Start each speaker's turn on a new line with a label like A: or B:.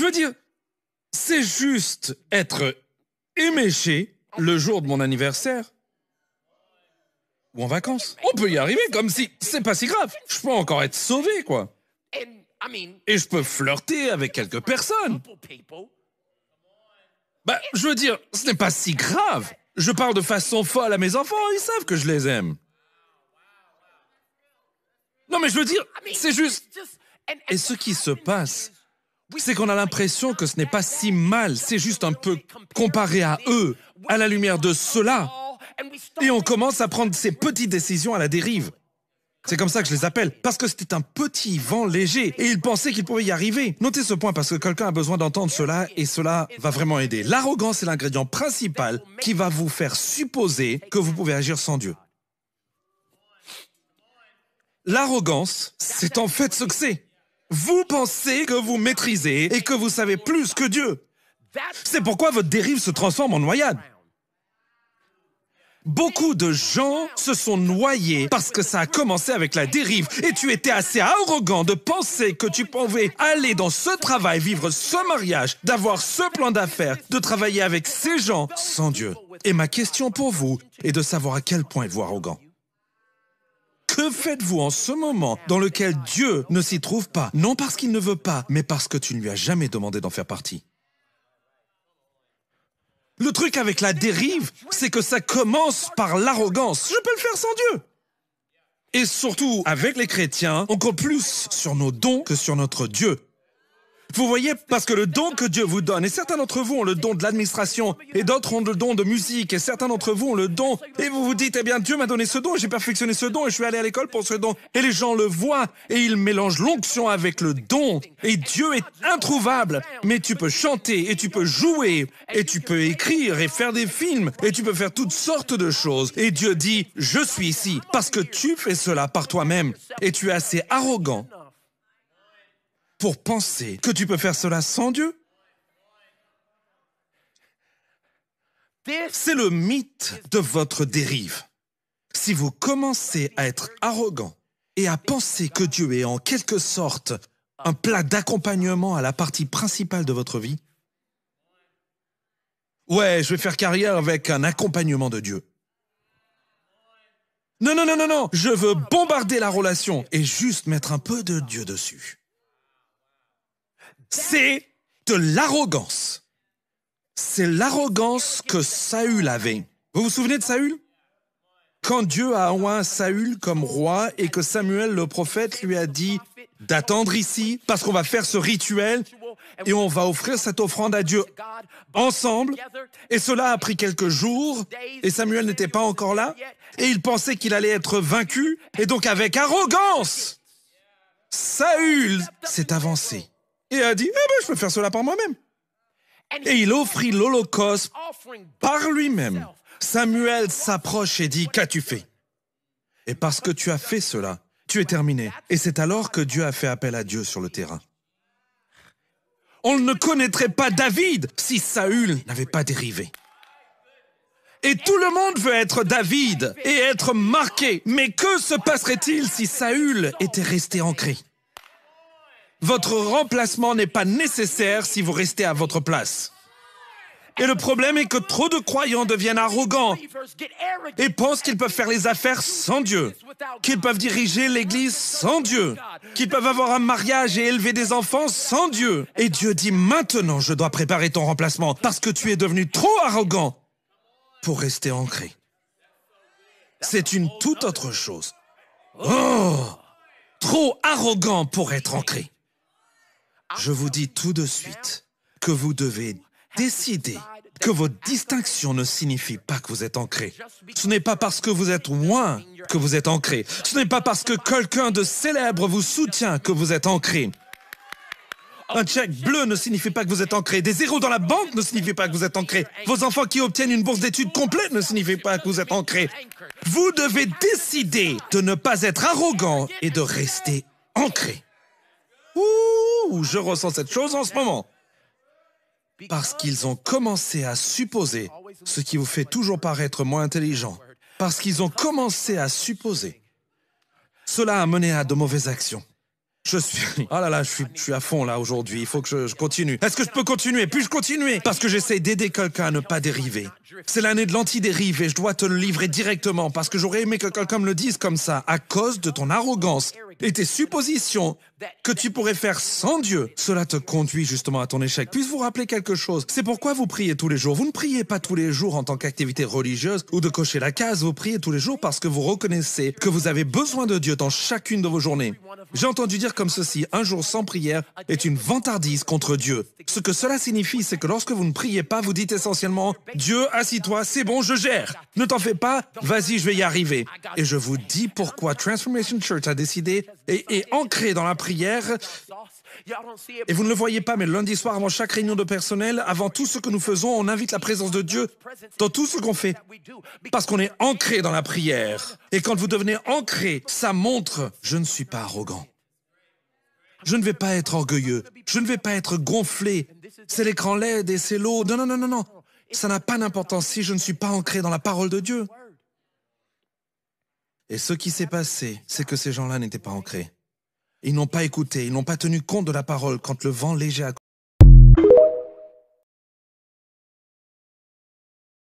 A: Je veux dire, c'est juste être éméché le jour de mon anniversaire ou en vacances. On peut y arriver comme si c'est pas si grave. Je peux encore être sauvé, quoi. Et je peux flirter avec quelques personnes. Bah, je veux dire, ce n'est pas si grave. Je parle de façon folle à mes enfants, ils savent que je les aime. Non, mais je veux dire, c'est juste. Et ce qui se passe c'est qu'on a l'impression que ce n'est pas si mal, c'est juste un peu comparé à eux, à la lumière de cela. Et on commence à prendre ces petites décisions à la dérive. C'est comme ça que je les appelle, parce que c'était un petit vent léger, et ils pensaient qu'ils pouvaient y arriver. Notez ce point, parce que quelqu'un a besoin d'entendre cela, et cela va vraiment aider. L'arrogance est l'ingrédient principal qui va vous faire supposer que vous pouvez agir sans Dieu. L'arrogance, c'est en fait ce que c'est. Vous pensez que vous maîtrisez et que vous savez plus que Dieu. C'est pourquoi votre dérive se transforme en noyade. Beaucoup de gens se sont noyés parce que ça a commencé avec la dérive et tu étais assez arrogant de penser que tu pouvais aller dans ce travail, vivre ce mariage, d'avoir ce plan d'affaires, de travailler avec ces gens sans Dieu. Et ma question pour vous est de savoir à quel point êtes-vous arrogant faites-vous en ce moment dans lequel Dieu ne s'y trouve pas Non parce qu'il ne veut pas, mais parce que tu ne lui as jamais demandé d'en faire partie. Le truc avec la dérive, c'est que ça commence par l'arrogance. Je peux le faire sans Dieu. Et surtout, avec les chrétiens, encore plus sur nos dons que sur notre Dieu. Vous voyez, parce que le don que Dieu vous donne, et certains d'entre vous ont le don de l'administration, et d'autres ont le don de musique, et certains d'entre vous ont le don, et vous vous dites, eh bien, Dieu m'a donné ce don, j'ai perfectionné ce don, et je suis allé à l'école pour ce don, et les gens le voient, et ils mélangent l'onction avec le don, et Dieu est introuvable. Mais tu peux chanter, et tu peux jouer, et tu peux écrire, et faire des films, et tu peux faire toutes sortes de choses, et Dieu dit, je suis ici, parce que tu fais cela par toi-même, et tu es assez arrogant pour penser que tu peux faire cela sans Dieu C'est le mythe de votre dérive. Si vous commencez à être arrogant et à penser que Dieu est en quelque sorte un plat d'accompagnement à la partie principale de votre vie, ouais, je vais faire carrière avec un accompagnement de Dieu. Non, non, non, non, non, je veux bombarder la relation et juste mettre un peu de Dieu dessus c'est de l'arrogance. C'est l'arrogance que Saül avait. Vous vous souvenez de Saül Quand Dieu a envoyé Saül comme roi et que Samuel le prophète lui a dit d'attendre ici parce qu'on va faire ce rituel et on va offrir cette offrande à Dieu ensemble. Et cela a pris quelques jours et Samuel n'était pas encore là et il pensait qu'il allait être vaincu et donc avec arrogance, Saül s'est avancé et a dit, eh ben, je peux faire cela par moi-même.
B: Et il offrit
A: l'Holocauste par lui-même. Samuel s'approche et dit, qu'as-tu fait Et parce que tu as fait cela, tu es terminé. Et c'est alors que Dieu a fait appel à Dieu sur le terrain. On ne connaîtrait pas David si Saül n'avait pas dérivé. Et tout le monde veut être David et être marqué. Mais que se passerait-il si Saül était resté ancré votre remplacement n'est pas nécessaire si vous restez à votre place. Et le problème est que trop de croyants deviennent arrogants et pensent qu'ils peuvent faire les affaires sans Dieu, qu'ils peuvent diriger l'Église sans Dieu, qu'ils peuvent avoir un mariage et élever des enfants sans Dieu. Et Dieu dit maintenant, je dois préparer ton remplacement parce que tu es devenu trop arrogant pour rester ancré. C'est une toute autre chose. Oh Trop arrogant pour être ancré. Je vous dis tout de suite que vous devez décider que votre distinction ne signifie pas que vous êtes ancré. Ce n'est pas parce que vous êtes loin que vous êtes ancré. Ce n'est pas parce que quelqu'un de célèbre vous soutient que vous êtes ancré. Un chèque bleu ne signifie pas que vous êtes ancré. Des zéros dans la banque ne signifient pas que vous êtes ancré. Vos enfants qui obtiennent une bourse d'études complète ne signifient pas que vous êtes ancré. Vous devez décider de ne pas être arrogant et de rester ancré où je ressens cette chose en ce moment Parce qu'ils ont commencé à supposer, ce qui vous fait toujours paraître moins intelligent, parce qu'ils ont commencé à supposer. Cela a mené à de mauvaises actions. Je suis... oh là là, je suis, à fond là aujourd'hui. Il faut que je, continue. Est-ce que je peux continuer Puis-je continuer Parce que j'essaie d'aider quelqu'un à ne pas dériver. C'est l'année de l'antidérive et je dois te le livrer directement parce que j'aurais aimé que quelqu'un me le dise comme ça. À cause de ton arrogance et tes suppositions que tu pourrais faire sans Dieu, cela te conduit justement à ton échec. puis vous rappeler quelque chose C'est pourquoi vous priez tous les jours. Vous ne priez pas tous les jours en tant qu'activité religieuse ou de cocher la case. Vous priez tous les jours parce que vous reconnaissez que vous avez besoin de Dieu dans chacune de vos journées. J'ai entendu dire comme ceci, un jour sans prière est une vantardise contre Dieu. Ce que cela signifie, c'est que lorsque vous ne priez pas, vous dites essentiellement, Dieu, assis-toi, c'est bon, je gère. Ne t'en fais pas, vas-y, je vais y arriver. Et je vous dis pourquoi Transformation Church a décidé et, ancré dans la prière. Et vous ne le voyez pas, mais lundi soir, avant chaque réunion de personnel, avant tout ce que nous faisons, on invite la présence de Dieu dans tout ce qu'on fait. Parce qu'on est ancré dans la prière. Et quand vous devenez ancré, ça montre, je ne suis pas arrogant. Je ne vais pas être orgueilleux. Je ne vais pas être gonflé. C'est l'écran LED et c'est l'eau. Non, non, non, non, non. Ça n'a pas d'importance si je ne suis pas ancré dans la parole de Dieu. Et ce qui s'est passé, c'est que ces gens-là n'étaient pas ancrés. Ils n'ont pas écouté, ils n'ont pas tenu compte de la parole quand le vent léger a